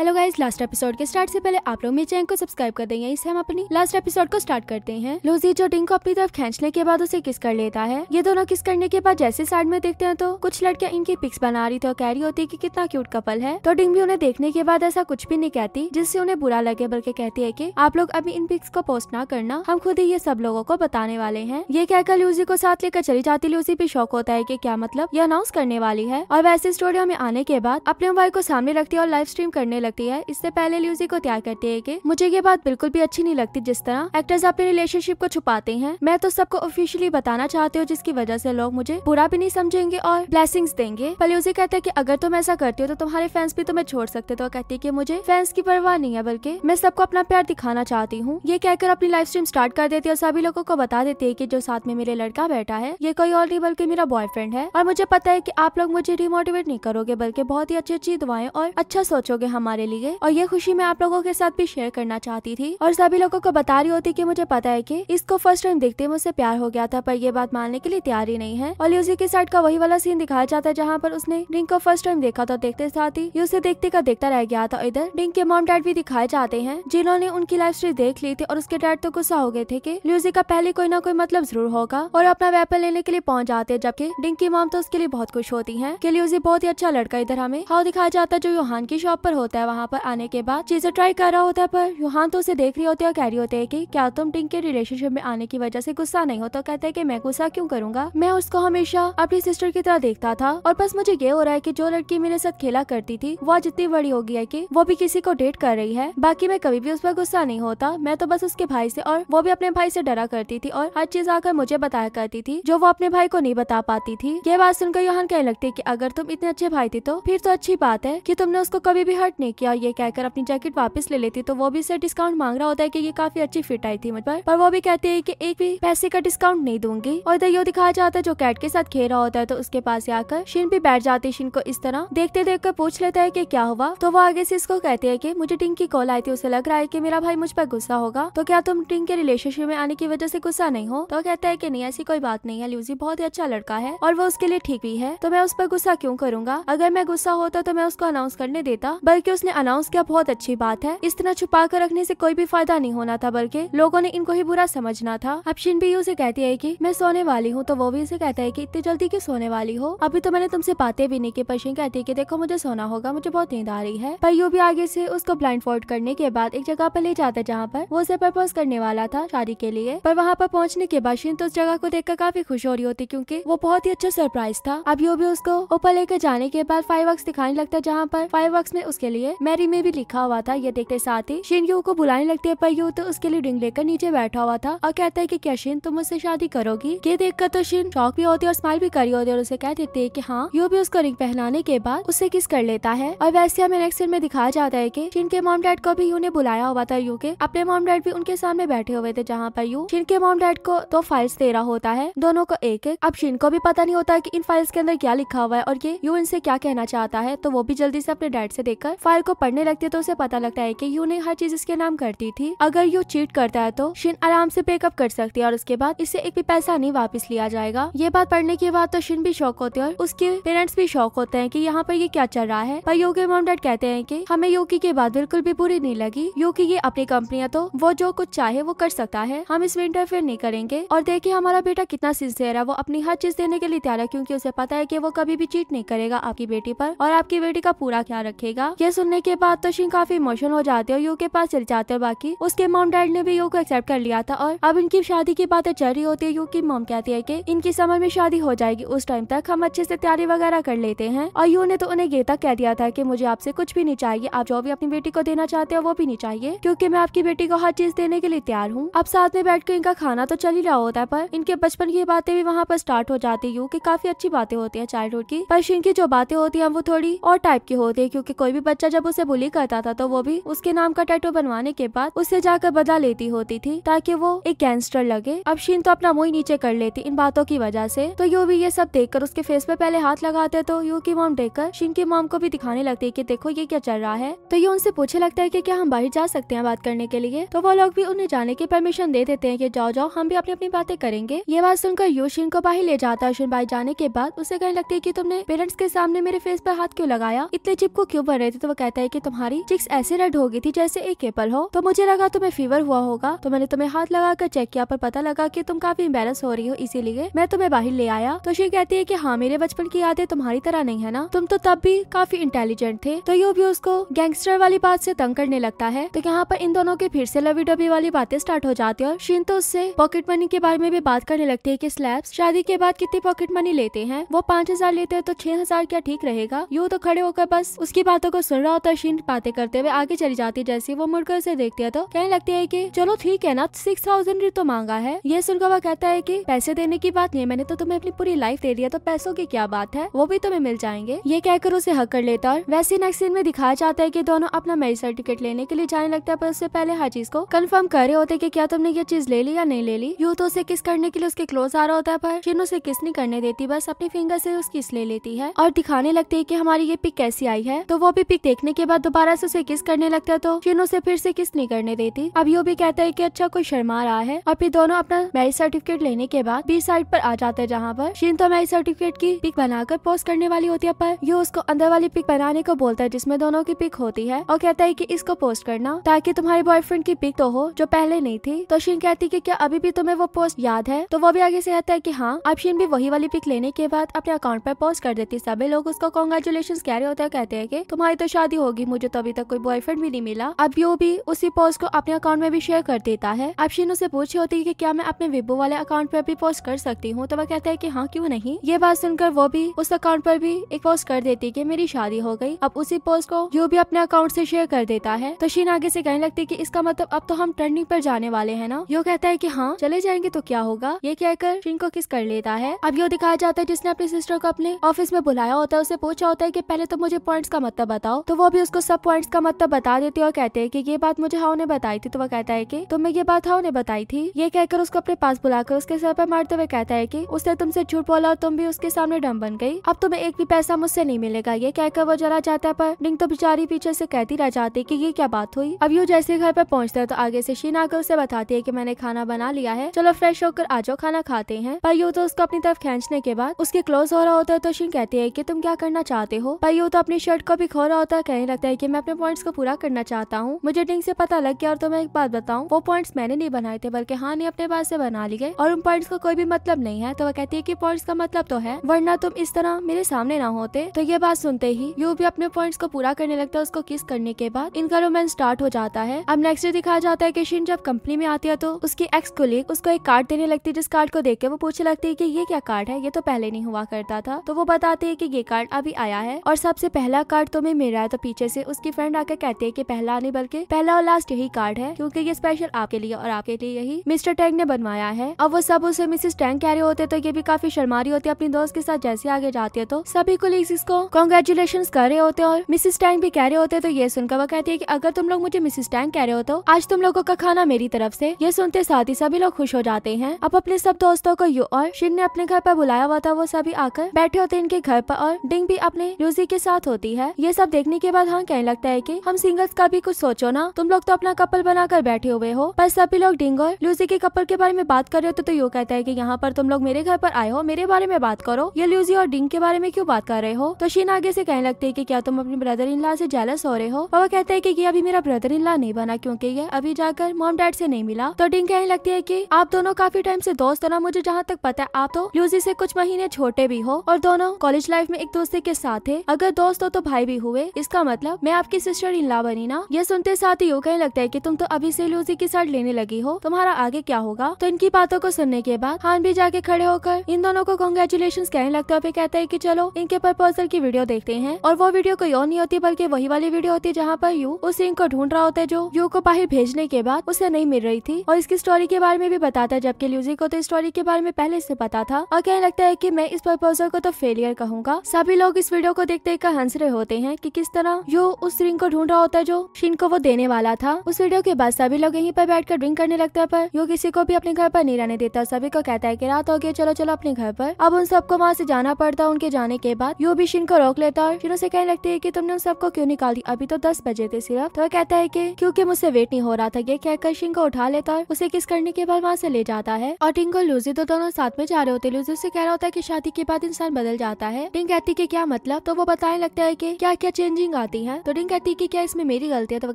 hello guys last episode के start से पहले आप लोग मेरे चैनल को सब्सक्राइब कर देंगे इससे हम अपनी लास्ट एपिसोड को स्टार्ट करते हैं लोजी जो डिंग को अपनी तरफ खींचने के बाद उसे किस कर लेता है ये दोनों किस करने के बाद जैसे साइड में देखते हैं तो कुछ लड़कियां इनकी पिक्स बना रही थी तो और कह रही होती है कि कितना क्यूट कपल है तो डिंग भी उन्हें देखने के बाद ऐसा कुछ भी नहीं कहती जिससे उन्हें बुरा लगे बल्कि कहती है की आप लोग अभी इन पिक्स को पोस्ट न करना हम खुद ही ये सब लोगों को बताने वाले है ये कहकर लूजी को साथ लेकर चली जाती लूजी भी शौक होता है की क्या मतलब ये अनाउंस करने वाली है और वैसे स्टूडियो में आने के बाद अपने मोबाइल को सामने रखती है और लाइव स्ट्रीम करने लगे लगती है इससे पहले ल्यूजी को त्याग करती है की मुझे ये बात बिल्कुल भी अच्छी नहीं लगती जिस तरह एक्टर्स अपने रिलेशनशिप को छुपाते हैं मैं तो सबको ऑफिशियली बताना चाहती हूँ जिसकी वजह से लोग मुझे बुरा भी नहीं समझेंगे और ब्लेसिंग देंगे ल्यूजी कहते हैं की अगर तुम ऐसा करती हो तो तुम्हारे फैंस भी तुम्हें छोड़ सकते तो कहती है की मुझे फैंस की परवाह नहीं है बल्कि मैं सबको अपना प्यार दिखाना चाहती हूँ ये कहकर अपनी लाइफ स्ट्रीम स्टार्ट कर देती है और सभी लोगों को बता देती है की जो साथ में मेरे लड़का बैठा है ये कोई और नहीं बल्कि मेरा बॉयफ्रेंड है और मुझे पता है की आप लोग मुझे डिमोटिवेट नहीं करोगे बल्कि बहुत ही अच्छी अच्छी दुआएं और अच्छा सोचोगे हमारे हमारे लिए और ये खुशी मैं आप लोगों के साथ भी शेयर करना चाहती थी और सभी लोगों को बता रही होती की मुझे पता है की इसको फर्स्ट टाइम देखते मुझसे प्यार हो गया था पर ये बात मानने के लिए तैयार ही नहीं है और यूसी के साइड का वही वाला सीन दिखाया जाता है जहाँ पर उसने रिंग को फर्स्ट टाइम देखा था तो देखते साथ ही उसे देखते का देखता रह गया था इधर रिंग के मॉम डैड भी दिखाए जाते हैं जिन्होंने उनकी लाइफ स्टोरी देख ली थी और उसके डैड तो गुस्सा हो गए थे की ल्यूजी का पहले कोई ना कोई मतलब जरूर होगा और अपना वेपन लेने के लिए पहुंच जाते हैं जबकि रिंग की मॉम तो उसके लिए बहुत खुश होती है की ल्यूजी बहुत ही अच्छा लड़का इधर हमें हाउ दिखाया जाता है जो योहान की शॉप पर होता है होता है वहाँ पर आने के बाद चीजें ट्राई कर रहा होता है पर युहान तो उसे देख रही होती है और कह रही होती है की क्या तुम टिंग के रिलेशनशिप में आने की वजह से गुस्सा नहीं होता तो कहते हैं की मैं गुस्सा क्यों करूंगा मैं उसको हमेशा अपनी सिस्टर की तरह देखता था और बस मुझे ये हो रहा है की जो लड़की मेरे साथ खेला करती थी वो आज इतनी बड़ी हो गई है की वो भी किसी को डेट कर रही है बाकी मैं कभी भी उस पर गुस्सा नहीं होता मैं तो बस उसके भाई से और वो भी अपने भाई से डरा करती थी और हर चीज आकर मुझे बताया करती थी जो वो अपने भाई को नहीं बता पाती थी ये बात सुनकर योहान कहने लगती है की अगर तुम इतने अच्छे भाई थे तो फिर तो अच्छी बात है की तुमने उसको कभी भी हर्ट नहीं नहीं किया ये कहकर अपनी जैकेट वापस ले लेती तो वो भी इसे डिस्काउंट मांग रहा होता है की ये काफी अच्छी फिट आई थी मुझ पर, पर वो भी कहती है की एक भी पैसे का डिस्काउंट नहीं दूंगी और इधर यो दिखाया जाता है जो कैट के साथ खेल रहा होता है तो उसके पास आकर शिन भी बैठ जाती शिन को इस तरह देखते देख कर पूछ लेता है की क्या हुआ तो वो आगे से इसको कहते है की मुझे टिंग की कॉल आई थी उसे लग रहा है की मेरा भाई मुझ पर गुस्सा होगा तो क्या तुम टिंग के रिलेशनशिप में आने की वजह से गुस्सा नहीं हो तो कहता है की नहीं ऐसी कोई बात नहीं है ल्यूजी बहुत ही अच्छा लड़का है और वो उसके लिए ठीक भी है तो मैं उस पर गुस्सा क्यों करूंगा अगर मैं गुस्सा होता तो मैं उसको अनाउंस करने देता बल्कि उसने अनाउंस किया बहुत अच्छी बात है इस तरह छुपा कर रखने से कोई भी फायदा नहीं होना था बल्कि लोगों ने इनको ही बुरा समझना था अब शिन भी उसे कहती है की मैं सोने वाली हूँ तो वो भी उसे कहता है की इतनी जल्दी क्यों सोने वाली हो अभी तो मैंने तुमसे बातें भी नहीं की पर शिन कहती है की देखो मुझे सोना होगा मुझे बहुत नींद आ रही है पर यू भी आगे से उसको ब्लाइंड फोल्ड करने के बाद एक जगह पर ले जाता जहाँ पर वो उसे प्रपोज करने वाला था शादी के लिए पर वहाँ पर पहुँचने के बाद शिन तो उस जगह को देखकर काफी खुश हो रही होती क्योंकि वो बहुत ही अच्छा सरप्राइज था अब यू भी उसको ऊपर लेकर जाने के बाद फाइव दिखाने लगता है जहाँ पर फाइव में उसके लिए है मैरी में भी लिखा हुआ था ये देखते साथ ही शिनयो को बुलाने लगते है पर यू तो उसके लिए रिंग लेकर नीचे बैठा हुआ था और कहता है की क्या शिन तुम उससे शादी करोगी ये देखकर तो शिन शौक भी होती है और स्माइल भी करी होती है और उसे कह देती है की हाँ यू भी उसको रिंग पहनाने के बाद उसे किस कर लेता है और वैसे हमें नेक्स्ट में दिखाया जाता है की शिन के मॉम डैड को भी यू ने बुलाया हुआ था यू के अपने मॉम डैड भी उनके सामने बैठे हुए थे जहाँ पर यू शिन के मॉम डैड को दो फाइल्स दे रहा होता है दोनों को एक एक अब शिन को भी पता नहीं होता है की इन फाइल्स के अंदर क्या लिखा हुआ है और ये यू इनसे क्या कहना चाहता है तो वो भी जल्दी से अपने डैड से देखकर फाइल अगर को पढ़ने लगती है तो उसे पता लगता है कि यू ने हर चीज इसके नाम करती थी अगर यू चीट करता है तो शिन आराम से ब्रेकअप कर सकती है और उसके बाद इसे एक भी पैसा नहीं वापस लिया जाएगा ये बात पढ़ने के बाद तो शिन भी शौक होते हैं और उसके पेरेंट्स भी शौक होते हैं की यहाँ पर ये क्या चल रहा है पर योगी मोम डेड कहते हैं की हमें योगी के बाद बिल्कुल भी बुरी नहीं लगी योगी ये अपनी कंपनी है तो वो जो कुछ चाहे वो कर सकता है हम इसमें इंटरफेयर नहीं करेंगे और देखिए हमारा बेटा कितना सिंसियर है वो अपनी हर चीज देने के लिए तैयार है क्योंकि उसे पता है की वो कभी भी चीट नहीं करेगा आपकी बेटी पर और आपकी बेटी का पूरा ख्याल रखेगा ये सुन करने के बाद तो शिंग काफी इमोशनल हो जाते और यू के पास चले जाते हैं बाकी उसके मॉम डैड ने भी यू को एक्सेप्ट कर लिया था और अब इनकी शादी की बातें चल रही होती है यू की मॉम कहती है कि इनकी समर में शादी हो जाएगी उस टाइम तक हम अच्छे से तैयारी वगैरह कर लेते हैं और यू ने तो उन्हें ये तक कह दिया था की मुझे आपसे कुछ भी नहीं चाहिए आप जो भी अपनी बेटी को देना चाहते हो वो भी नहीं चाहिए क्यूँकी मैं आपकी बेटी को हर चीज देने के लिए तैयार हूँ अब साथ में बैठ कर इनका खाना तो चल ही रहा होता है पर इनके बचपन की बातें भी वहाँ पर स्टार्ट हो जाती यू की काफी अच्छी बातें होती है हुड की पर शिंग की जो बातें होती है वो थोड़ी और टाइप की होती है क्यूँकी कोई भी बच्चा जब उसे बुली करता था तो वो भी उसके नाम का टैटू बनवाने के बाद उसे जाकर बदला लेती होती थी ताकि वो एक गैंगस्टर लगे अब शीन तो अपना मुंह नीचे कर लेती इन बातों की वजह से तो यू भी ये सब देखकर उसके फेस पे पहले हाथ लगाते तो यू की मॉम देखकर शीन की मॉम को भी दिखाने लगती है की देखो ये क्या चल रहा है तो यू उनसे पूछे लगता है की क्या हम बाहर जा सकते हैं बात करने के लिए तो वो लोग भी उन्हें जाने की परमिशन दे देते है की जाओ जाओ हम भी अपनी अपनी बातें करेंगे ये बात सुनकर यू शीन को बाहर ले जाता है शीन बाहर जाने के बाद उसे कहने लगती है की तुमने पेरेंट्स के सामने मेरे फेस पर हाथ क्यों लगाया इतने चिप को क्यों भर रहे थे तो वो कहते कहता है कि तुम्हारी चिक्स ऐसी रेड हो गई थी जैसे एक एपल हो तो मुझे लगा तुम्हें फीवर हुआ होगा तो मैंने तुम्हें हाथ लगा कर चेक किया पर पता लगा की तुम काफी एम्बेरस हो रही हो इसीलिए मैं तुम्हें बाहर ले आया तो शी कहती है की हाँ मेरे बचपन की यादें तुम्हारी तरह नहीं है ना तुम तो तब भी काफी इंटेलिजेंट थे तो यू भी उसको गैंगस्टर वाली बात से तंग करने लगता है तो यहाँ पर इन दोनों के फिर से लवी डबी वाली बातें स्टार्ट हो जाती है और शीन तो उससे पॉकेट मनी के बारे में भी बात करने लगती है की स्लैब शादी के बाद कितनी पॉकेट मनी लेते हैं वो पाँच हजार लेते हैं तो छह हजार क्या ठीक रहेगा यू तो खड़े होकर बस उसकी बातों को सुन रहा रहा और तशीन बातें करते हुए आगे चली जाती है जैसे वो मुड़कर उसे देखती है तो कहने लगती है की चलो ठीक है ना सिक्स थाउजेंड तो मांगा है ये सुनकर वह कहता है की पैसे देने की बात नहीं मैंने तो तुम्हें अपनी पूरी लाइफ दे दिया तो पैसों की क्या बात है वो भी तुम्हें मिल जाएंगे ये कहकर उसे हक कर लेता और वैसे नेक्स्ट सीन में दिखाया जाता है की दोनों अपना मैरिज सर्टिफिकेट लेने के लिए जाने लगता है पर उससे पहले हर चीज को कन्फर्म कर रहे होते की क्या तुमने ये चीज ले ली या नहीं ले ली यू तो उसे किस करने के लिए उसके क्लोज आ रहा होता है पर शिन उसे किस नहीं करने देती बस अपनी फिंगर से उसकी किस ले लेती है और दिखाने लगती है की हमारी ये पिक कैसी आई है तो वो भी पिक देख देखने के बाद दोबारा से उसे किस करने लगता है तो जिन उसे फिर से किस नहीं करने देती अब यू भी कहता है की अच्छा कोई शर्मा रहा है और फिर दोनों अपना मैरिज सर्टिफिकेट लेने के बाद बी साइड पर आ जाते हैं जहाँ पर शिन तो मैरिज सर्टिफिकेट की पिक बनाकर पोस्ट करने वाली होती है पर यो उसको अंदर वाली पिक बनाने को बोलता है जिसमे दोनों की पिक होती है और कहता है की इसको पोस्ट करना ताकि तुम्हारे बॉयफ्रेंड की पिक तो हो जो पहले नहीं थी तो शिन कहती है की क्या अभी भी तुम्हें वो पोस्ट याद है तो वो भी आगे से कहता है की हाँ अब शिन भी वही वाली पिक लेने के बाद अपने अकाउंट पर पोस्ट कर देती सभी लोग उसको कॉन्ग्रेचुलेशन कह रहे होते हैं कहते हैं की तुम्हारी तो शायद शादी होगी मुझे तो अभी तक कोई बॉयफ्रेंड भी नहीं मिला अब यो भी उसी पोस्ट को अपने अकाउंट में भी शेयर कर देता है अब शीनू से पूछ रही होती है की क्या मैं अपने विबो वाले अकाउंट पर भी पोस्ट कर सकती हूँ तो वह कहता है की हाँ क्यूँ नहीं ये बात सुनकर वो भी उस अकाउंट पर भी एक पोस्ट कर देती है की मेरी शादी हो गई अब उसी पोस्ट को यो भी अपने अकाउंट से शेयर कर देता है तो शीन आगे से कहने लगती है की इसका मतलब अब तो हम टर्निंग पर जाने वाले है ना यो कहता है की हाँ चले जाएंगे तो क्या होगा ये कहकर शीन को किस कर लेता है अब यो दिखाया जाता है जिसने अपने सिस्टर को अपने ऑफिस में बुलाया होता है उसे पूछा होता है कि पहले तो मुझे पॉइंट्स का मतलब बताओ तो वो भी उसको सब पॉइंट्स का मतलब बता देती है और कहते हैं कि ये बात मुझे हाउ ने बताई थी तो वो कहता है कि तुम्हें ये बात हाउ ने बताई थी ये कहकर उसको अपने पास बुलाकर उसके सर पर मारते हुए कहता है कि उसने तुमसे झूठ बोला और तुम भी उसके सामने डम बन गई अब तुम्हें एक भी पैसा मुझसे नहीं मिलेगा ये कहकर वो जला जाता है पर डिंग तो बेचारी पीछे से कहती रह जाती की ये क्या बात हुई अब यू जैसे घर पर पहुंचता है तो आगे से शीना आकर उसे बताती है की मैंने खाना बना लिया है चलो फ्रेश होकर आ जाओ खाना खाते हैं पर यू तो उसको अपनी तरफ खींचने के बाद उसके क्लोज हो रहा होता है तो शीन कहती है की तुम क्या करना चाहते हो पर यू तो अपनी शर्ट को भी खो रहा होता है कहने लगता है कि मैं अपने पॉइंट्स को पूरा करना चाहता हूँ मुझे डिंग से पता लग गया और तो मैं एक बात बताऊँ वो पॉइंट्स मैंने नहीं बनाए थे बल्कि हाँ ने अपने पास से बना लिए और उन पॉइंट्स का को कोई भी मतलब नहीं है तो वह कहती है की पॉइंट्स का मतलब तो है वरना तुम इस तरह मेरे सामने ना होते तो ये बात सुनते ही यू भी अपने पॉइंट्स को पूरा करने लगता है उसको किस करने के बाद इनका रोमांस स्टार्ट हो जाता है अब नेक्स्ट डे दिखाया जाता है की शिन जब कंपनी में आती है तो उसकी एक्स कोलीग उसको एक कार्ड देने लगती है जिस कार्ड को देख के वो पूछने लगती है की ये क्या कार्ड है ये तो पहले नहीं हुआ करता था तो वो बताती है की ये कार्ड अभी आया है और सबसे पहला कार्ड तुम्हें मेरा है तो पीछे से उसकी फ्रेंड आकर कहते है कि पहला नहीं बल्कि पहला और लास्ट यही कार्ड है क्योंकि ये स्पेशल आपके लिए और आपके लिए यही मिस्टर टैंग ने बनवाया है और वो सब उसे मिसेस टैंग कह रहे होते तो ये भी काफी शर्मारी होती है अपनी दोस्त के साथ जैसे आगे जाती है तो सभी कोलीग्स इसको कॉन्ग्रेचुलेशन कर रहे होते और मिसिस टैंग भी कह रहे होते तो ये सुनकर वो कहती है की अगर तुम लोग मुझे मिसिस टैंग कह रहे हो तो आज तुम लोगों का खाना मेरी तरफ से ये सुनते साथ ही सभी लोग खुश हो जाते हैं अब अपने सब दोस्तों को यू और शिन ने अपने घर पर बुलाया हुआ था वो सभी आकर बैठे होते इनके घर पर और डिंग भी अपने यूजी के साथ होती है ये सब देखने के बाद हाँ कहने लगता है की हम सिंगल्स का भी कुछ सोचो ना तुम लोग तो अपना कपल बनाकर बैठे हुए हो पर सभी लोग डिंग और लूजी के कपल के बारे में बात कर रहे हो तो, तो यू कहता है की यहाँ पर तुम लोग मेरे घर पर आए हो मेरे बारे में बात करो ये लूजी और डिंग के बारे में क्यों बात कर रहे हो तो शीन आगे ऐसी कहने लगती है की क्या तुम अपने ब्रदर इन लॉ ऐसी जेलस हो रहे हो और वो कहते है की ये अभी मेरा ब्रदर इन लॉ नहीं बना क्यूँकी ये अभी जाकर मॉम डैड ऐसी नहीं मिला तो डिंग कहने लगती है की आप दोनों काफी टाइम ऐसी दोस्त हो ना मुझे जहाँ तक पता है आप तो लूजी ऐसी कुछ महीने छोटे भी हो और दोनों कॉलेज लाइफ में एक दूसरे के साथ है अगर दोस्त हो तो भाई भी हुए इसका इसका मतलब मैं आपकी सिस्टर इन ला बनी ना ये सुनते साथ ही यू कहीं लगता है की तुम तो अभी से लूजी की साइड लेने लगी हो तुम्हारा आगे क्या होगा तो इनकी बातों को सुनने के बाद हान भी जाके खड़े होकर इन दोनों को कॉन्ग्रेचुलेशन कहने लगता है कहता है की चलो इनके प्रपोजल की वीडियो देखते हैं और वो वीडियो कोई और नहीं होती बल्कि वही वाली वीडियो होती है जहाँ पर यू उस सिंह को ढूंढ रहा होता है जो यू को बाहर भेजने के बाद उसे नहीं मिल रही थी और इसकी स्टोरी के बारे में भी बताता है जबकि लूजी को तो स्टोरी के बारे में पहले से पता था और कहने लगता है की मैं इस प्रपोजल को तो फेलियर कहूंगा सभी लोग इस वीडियो को देखते हंस रहे होते हैं की कि किस तरह तरह यो उस रिंग को ढूंढ रहा होता है जो शिन को वो देने वाला था उस वीडियो के बाद सभी लोग यहीं पर बैठकर ड्रिंक करने लगता है पर यो किसी को भी अपने घर पर नहीं रहने देता सभी को कहता है की रात हो गई चलो चलो अपने घर पर अब उन सबको वहाँ से जाना पड़ता उनके जाने के बाद यो भी शिन को रोक लेता और शिनो उसे कहने लगती है की तुमने उन सबको क्यों निकाल दी अभी तो दस बजे थे सिर्फ तो वह कहता है की क्यूँकी मुझसे वेट नहीं हो रहा था ये कहकर शिन को उठा लेता और उसे किस करने के बाद वहाँ से ले जाता है और टिंग को लूजी तो दोनों साथ में जा रहे होते लूजी उसे कह रहा होता है की शादी के बाद इंसान बदल जाता है टिंग कहती की क्या मतलब तो वो बताने लगता है की क्या क्या चेंजिंग टोडिंग आती है टोडिंग तो कहती है कि क्या इसमें मेरी गलती है तो वो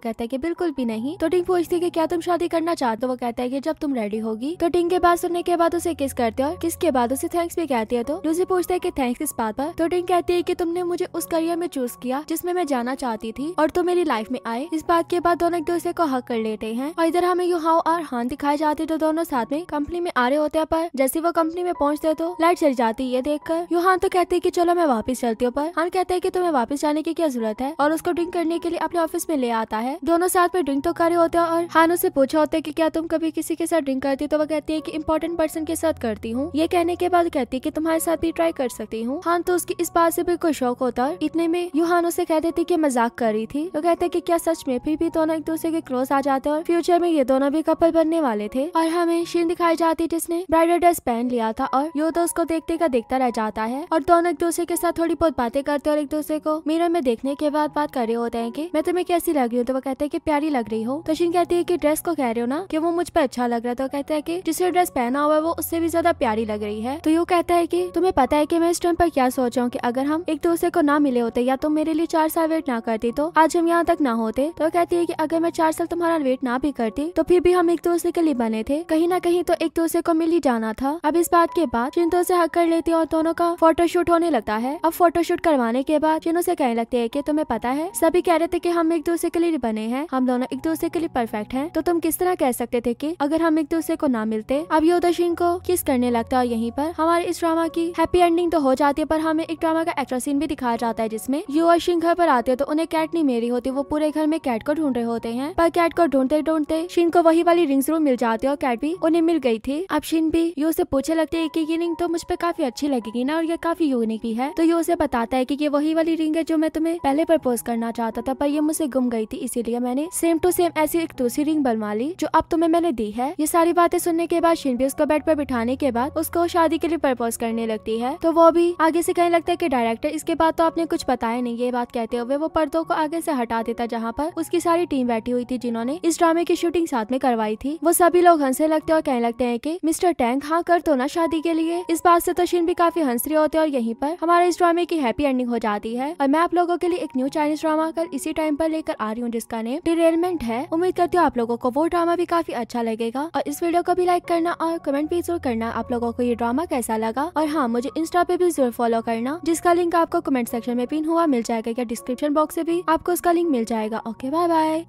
कहता है कि बिल्कुल भी नहीं टोडिंग तो पूछती है कि क्या तुम शादी करना चाहते हो वो कहता है कि जब तुम रेडी होगी तो टिंग के बात सुनने के बाद उसे किस करते हो किस के बाद उसे थैंक्स भी कहती है तो लूसी पूछता है की थैंक्स इस बात पर तो टिंग कहती है की तुमने मुझे उस करियर में चूज किया जिसमे मैं जाना चाहती थी और तुम मेरी लाइफ में आए इस बात के बाद दोनों एक दूसरे को हक कर लेते हैं और इधर हमें हाउ और हान दिखाई जाते तो दोनों साथ में कंपनी में आ रहे होते हैं पर जैसे वो कंपनी में पहुंचते तो लाइट चली जाती है देखकर कर युहान तो कहते हैं कि चलो मैं वापस चलती हूँ पर हान कहते हैं कि तुम्हें वापस जाने की क्या जरूरत है है और उसको ड्रिंक करने के लिए अपने ऑफिस में ले आता है दोनों साथ में ड्रिंक तो कर रहे होते हैं और हान से पूछा होता है की क्या तुम कभी किसी के साथ ड्रिंक करती तो वो कहती है की इम्पोर्टेंट पर्सन के साथ करती हूँ ये कहने के बाद कहती है की तुम्हारे साथ भी ट्राई कर सकती हूँ हान तो उसकी इस बात से बिल्कुल शौक होता है इतने में यू हान उसे कह देती की मजाक कर रही थी वो कहते की क्या सच में फिर भी दोनों एक दूसरे के क्लोज आ जाते और फ्यूचर में ये दोनों भी कपल बनने वाले थे और हमें शीन दिखाई जाती जिसने ब्राइडल ड्रेस पहन लिया था और यो तो उसको देखते का देखता रह जाता है और दोनों एक दूसरे के साथ थोड़ी बहुत बातें करते और एक दूसरे को मिरर में देखने के बाद बात कर रहे होते हैं कि मैं तुम्हें कैसी लग रही हूँ तो वो कहते हैं कि प्यारी लग रही हो तशिन कहती है कि ड्रेस को कह रहे हो ना कि वो मुझ पर अच्छा लग रहा है तो कहता है कि जिसने ड्रेस पहना हुआ है वो उससे भी ज्यादा प्यारी लग रही है तो यू कहता है कि तुम्हें पता है कि मैं इस टाइम पर क्या सोच रहा हूँ कि अगर हम एक दूसरे को ना मिले होते या तुम मेरे लिए चार साल वेट ना करती तो आज हम यहाँ तक ना होते तो कहती है की अगर मैं चार साल तुम्हारा वेट ना भी करती तो फिर भी हम एक दूसरे के लिए बने थे कहीं ना कहीं तो एक दूसरे को मिल ही जाना था अब इस बात के बाद चिंतो से हक कर लेती है और दोनों का फोटोशूट होने लगता है अब फोटोशूट करवाने के बाद चिन्हों से कहने लगते है की तुम्हें पता है सभी कह रहे थे कि हम एक दूसरे के लिए बने हैं हम दोनों एक दूसरे के लिए परफेक्ट हैं तो तुम किस तरह कह सकते थे कि अगर हम एक दूसरे को ना मिलते अब योदाशीन को किस करने लगता है यहीं पर हमारे इस ड्रामा की हैप्पी एंडिंग तो हो जाती है पर हमें एक ड्रामा का एक्ट्रा सीन भी दिखाया जाता है जिसमें यू और घर पर आते हैं तो उन्हें कैट नहीं मेरी होती वो पूरे घर में कैट को ढूंढ रहे होते हैं पर कैट को ढूंढते ढूंढते शिन को वही वाली रिंग जरूर मिल जाती है और कैट भी उन्हें मिल गई थी अब शिन भी यू से पूछे लगते है की ये रिंग तो मुझ पर काफी अच्छी लगेगी ना और ये काफी यूनिक भी है तो यू उसे बताता है की ये वही वाली रिंग है जो मैं तुम्हें पहले प्रपोज करना चाहता था पर ये मुझसे गुम गई थी इसीलिए मैंने सेम टू सेम ऐसी एक दूसरी रिंग बनवा ली जो अब तुम्हें मैंने दी है ये सारी बातें सुनने के बाद शिन भी उसको बेड पर बिठाने के बाद उसको शादी के लिए प्रपोज करने लगती है तो वो भी आगे से कहने लगता है की डायरेक्टर इसके बाद तो आपने कुछ बताया नहीं ये बात कहते हुए वो पर्दों को आगे से हटा देता जहाँ पर उसकी सारी टीम बैठी हुई थी जिन्होंने इस ड्रामे की शूटिंग साथ में करवाई थी वो सभी लोग हंसने लगते और कहने लगते है की मिस्टर टैंक हाँ कर दो ना शादी के लिए इस बात से तो शिन भी काफी हंस रही होते और यहीं पर हमारे इस ड्रामे की हैप्पी एंडिंग हो जाती है और मैं आप लोगों के लिए एक न्यू न्यू चाइनीज ड्रामा कल इसी टाइम पर लेकर आ रही हूँ जिसका नेम डिरेलमेंट है उम्मीद करती हूँ आप लोगों को वो ड्रामा भी काफी अच्छा लगेगा और इस वीडियो को भी लाइक करना और कमेंट भी जरूर करना आप लोगों को ये ड्रामा कैसा लगा और हाँ मुझे इंस्टा पे भी जरूर फॉलो करना जिसका लिंक आपको कमेंट सेक्शन में पिन हुआ मिल जाएगा या डिस्क्रिप्शन बॉक्स से भी आपको उसका लिंक मिल जाएगा ओके बाय बाय